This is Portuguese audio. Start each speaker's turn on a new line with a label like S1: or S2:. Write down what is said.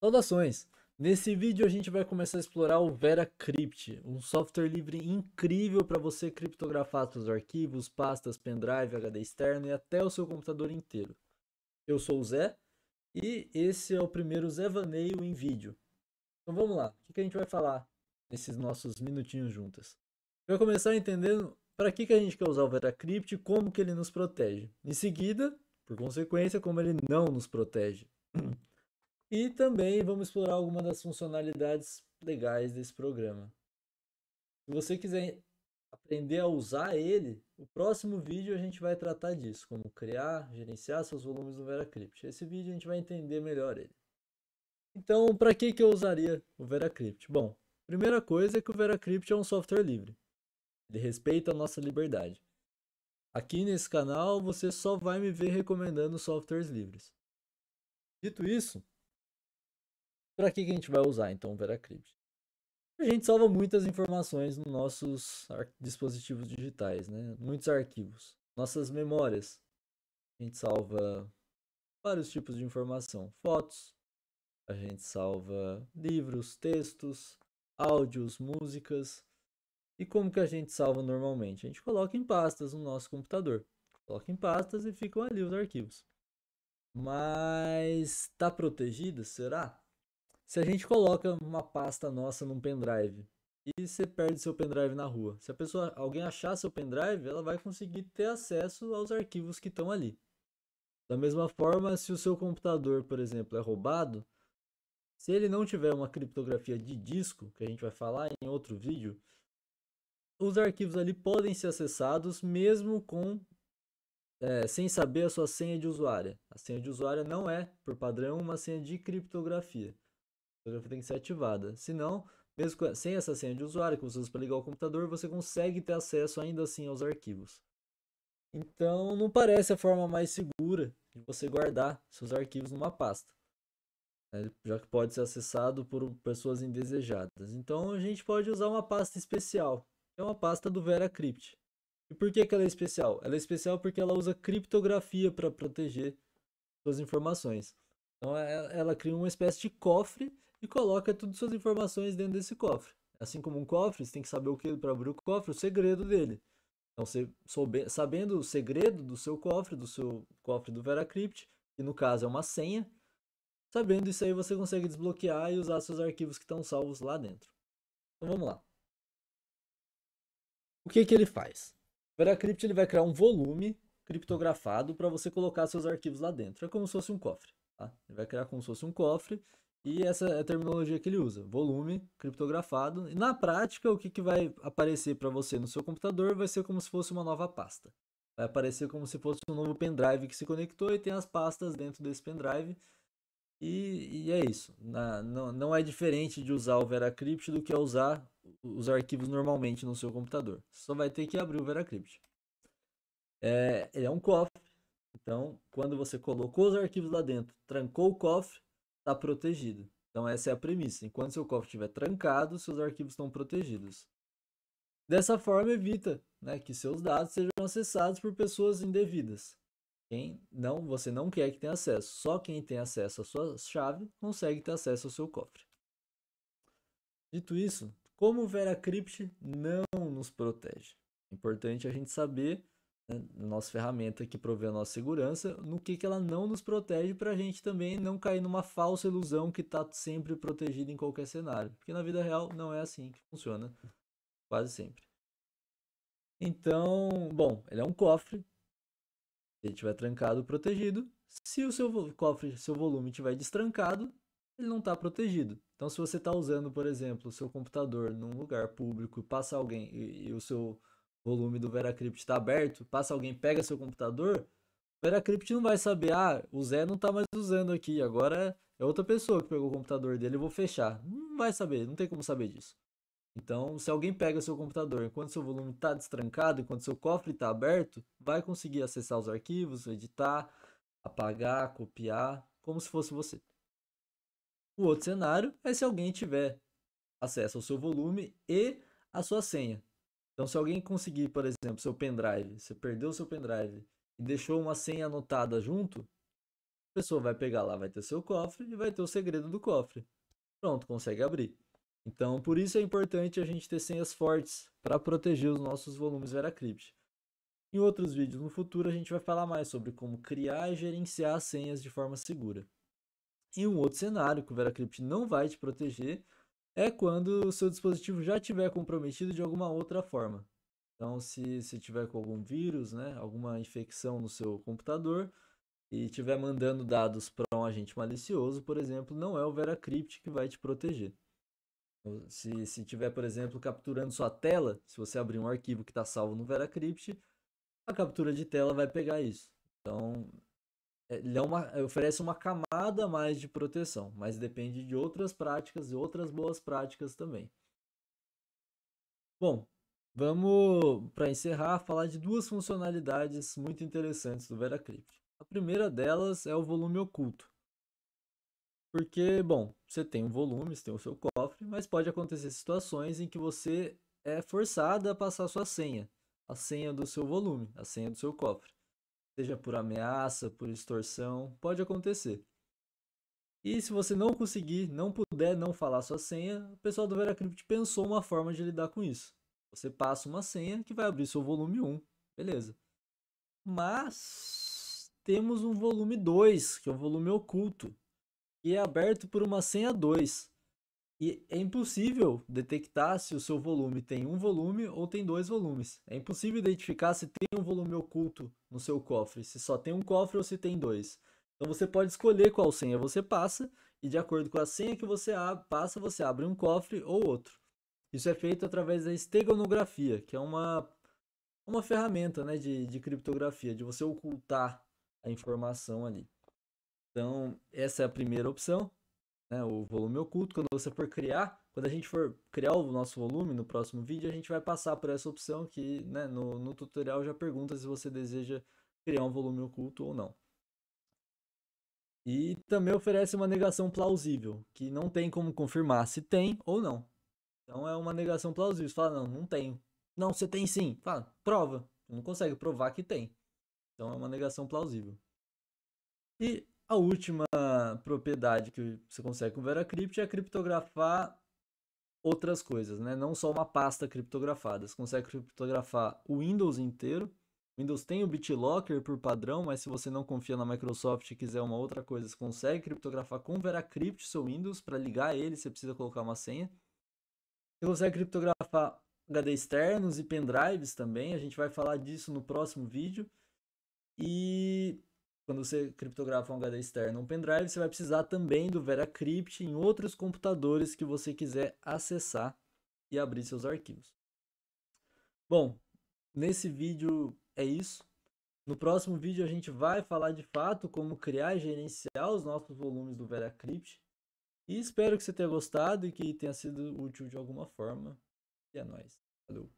S1: Saudações! Nesse vídeo a gente vai começar a explorar o VeraCrypt, um software livre incrível para você criptografar seus arquivos, pastas, pendrive, HD externo e até o seu computador inteiro. Eu sou o Zé e esse é o primeiro Zé Vaneio em vídeo. Então vamos lá, o que a gente vai falar nesses nossos minutinhos juntas? Vai começar entendendo para que, que a gente quer usar o VeraCrypt e como que ele nos protege. Em seguida, por consequência, como ele não nos protege. E também vamos explorar algumas das funcionalidades legais desse programa. Se você quiser aprender a usar ele, o próximo vídeo a gente vai tratar disso, como criar, gerenciar seus volumes no VeraCrypt. Esse vídeo a gente vai entender melhor ele. Então, para que, que eu usaria o VeraCrypt? Bom, primeira coisa é que o VeraCrypt é um software livre. Ele respeita a nossa liberdade. Aqui nesse canal você só vai me ver recomendando softwares livres. Dito isso, para que, que a gente vai usar então o VeraCrypt? A gente salva muitas informações nos nossos dispositivos digitais, né? muitos arquivos. Nossas memórias, a gente salva vários tipos de informação. Fotos, a gente salva livros, textos, áudios, músicas. E como que a gente salva normalmente? A gente coloca em pastas no nosso computador. Coloca em pastas e ficam ali os arquivos. Mas está protegida? Será? Se a gente coloca uma pasta nossa num pendrive e você perde seu pendrive na rua, se a pessoa, alguém achar seu pendrive, ela vai conseguir ter acesso aos arquivos que estão ali. Da mesma forma, se o seu computador, por exemplo, é roubado, se ele não tiver uma criptografia de disco, que a gente vai falar em outro vídeo, os arquivos ali podem ser acessados mesmo com é, sem saber a sua senha de usuária. A senha de usuária não é, por padrão, uma senha de criptografia. Então, criptografia tem que ser ativada. Senão, mesmo sem essa senha de usuário que você usa para ligar o computador, você consegue ter acesso ainda assim aos arquivos. Então, não parece a forma mais segura de você guardar seus arquivos numa pasta, né? já que pode ser acessado por pessoas indesejadas. Então, a gente pode usar uma pasta especial, que é uma pasta do VeraCrypt. E por que, que ela é especial? Ela é especial porque ela usa criptografia para proteger suas informações. Então, é, ela cria uma espécie de cofre e coloca todas suas informações dentro desse cofre. Assim como um cofre, você tem que saber o que para abrir o cofre, o segredo dele. Então, você soube, sabendo o segredo do seu cofre, do seu cofre do Veracrypt, que no caso é uma senha, sabendo isso aí você consegue desbloquear e usar seus arquivos que estão salvos lá dentro. Então vamos lá. O que, que ele faz? O Veracrypt ele vai criar um volume criptografado para você colocar seus arquivos lá dentro. É como se fosse um cofre. Tá? Ele vai criar como se fosse um cofre e essa é a terminologia que ele usa, volume criptografado. E na prática, o que, que vai aparecer para você no seu computador vai ser como se fosse uma nova pasta. Vai aparecer como se fosse um novo pendrive que se conectou e tem as pastas dentro desse pendrive. E, e é isso. Na, não, não é diferente de usar o VeraCrypt do que é usar os arquivos normalmente no seu computador. só vai ter que abrir o VeraCrypt. É, ele é um cofre. Então, quando você colocou os arquivos lá dentro, trancou o cofre, está protegido. Então essa é a premissa. Enquanto seu cofre estiver trancado, seus arquivos estão protegidos. Dessa forma, evita né, que seus dados sejam acessados por pessoas indevidas. Quem não, você não quer que tenha acesso. Só quem tem acesso à sua chave consegue ter acesso ao seu cofre. Dito isso, como o VeraCrypt não nos protege? É importante a gente saber né, nossa ferramenta que provê a nossa segurança, no que, que ela não nos protege para a gente também não cair numa falsa ilusão que está sempre protegido em qualquer cenário. Porque na vida real não é assim que funciona, quase sempre. Então, bom, ele é um cofre. Se ele estiver trancado, protegido. Se o seu cofre, seu volume estiver destrancado, ele não está protegido. Então, se você está usando, por exemplo, o seu computador num lugar público e passa alguém e, e o seu volume do Veracrypt está aberto, passa alguém, pega seu computador, o Veracrypt não vai saber, ah, o Zé não está mais usando aqui, agora é outra pessoa que pegou o computador dele, eu vou fechar. Não vai saber, não tem como saber disso. Então, se alguém pega seu computador enquanto seu volume está destrancado, enquanto seu cofre está aberto, vai conseguir acessar os arquivos, editar, apagar, copiar, como se fosse você. O outro cenário é se alguém tiver acesso ao seu volume e a sua senha. Então, se alguém conseguir, por exemplo, seu pendrive, você perdeu seu pendrive e deixou uma senha anotada junto, a pessoa vai pegar lá, vai ter seu cofre e vai ter o segredo do cofre. Pronto, consegue abrir. Então, por isso é importante a gente ter senhas fortes para proteger os nossos volumes VeraCrypt. Em outros vídeos no futuro, a gente vai falar mais sobre como criar e gerenciar senhas de forma segura. e um outro cenário que o VeraCrypt não vai te proteger, é quando o seu dispositivo já estiver comprometido de alguma outra forma. Então, se, se tiver com algum vírus, né, alguma infecção no seu computador e estiver mandando dados para um agente malicioso, por exemplo, não é o VeraCrypt que vai te proteger. Então, se, se tiver, por exemplo, capturando sua tela, se você abrir um arquivo que está salvo no VeraCrypt, a captura de tela vai pegar isso. Então, é, ele é uma, é, oferece uma camada a mais de proteção, mas depende de outras práticas e outras boas práticas também. Bom, vamos para encerrar falar de duas funcionalidades muito interessantes do VeraCrypt. A primeira delas é o volume oculto. Porque, bom, você tem um volume, você tem o seu cofre, mas pode acontecer situações em que você é forçada a passar a sua senha, a senha do seu volume, a senha do seu cofre seja por ameaça, por extorsão, pode acontecer. E se você não conseguir, não puder não falar sua senha, o pessoal do Veracrypt pensou uma forma de lidar com isso. Você passa uma senha que vai abrir seu volume 1, beleza. Mas temos um volume 2, que é um volume oculto, que é aberto por uma senha 2. E é impossível detectar se o seu volume tem um volume ou tem dois volumes. É impossível identificar se tem um volume oculto no seu cofre, se só tem um cofre ou se tem dois. Então você pode escolher qual senha você passa e de acordo com a senha que você passa, você abre um cofre ou outro. Isso é feito através da esteganografia, que é uma, uma ferramenta né, de, de criptografia, de você ocultar a informação ali. Então, essa é a primeira opção né, o volume oculto, quando você for criar, quando a gente for criar o nosso volume no próximo vídeo, a gente vai passar por essa opção que né, no, no tutorial já pergunta se você deseja criar um volume oculto ou não. E também oferece uma negação plausível, que não tem como confirmar se tem ou não. Então é uma negação plausível. Você fala, não, não tenho. Não, você tem sim. Fala, prova. não consegue provar que tem. Então é uma negação plausível. E a última propriedade que você consegue com VeraCrypt é criptografar outras coisas, né? Não só uma pasta criptografada. Você consegue criptografar o Windows inteiro. O Windows tem o BitLocker por padrão, mas se você não confia na Microsoft e quiser uma outra coisa, você consegue criptografar com VeraCrypt seu Windows. Para ligar ele, você precisa colocar uma senha. Você consegue criptografar HD externos e pendrives também. A gente vai falar disso no próximo vídeo. E quando você criptografa um HD externo, um pendrive, você vai precisar também do VeraCrypt em outros computadores que você quiser acessar e abrir seus arquivos. Bom, nesse vídeo é isso. No próximo vídeo a gente vai falar de fato como criar e gerenciar os nossos volumes do VeraCrypt. E espero que você tenha gostado e que tenha sido útil de alguma forma. E é nóis. Valeu.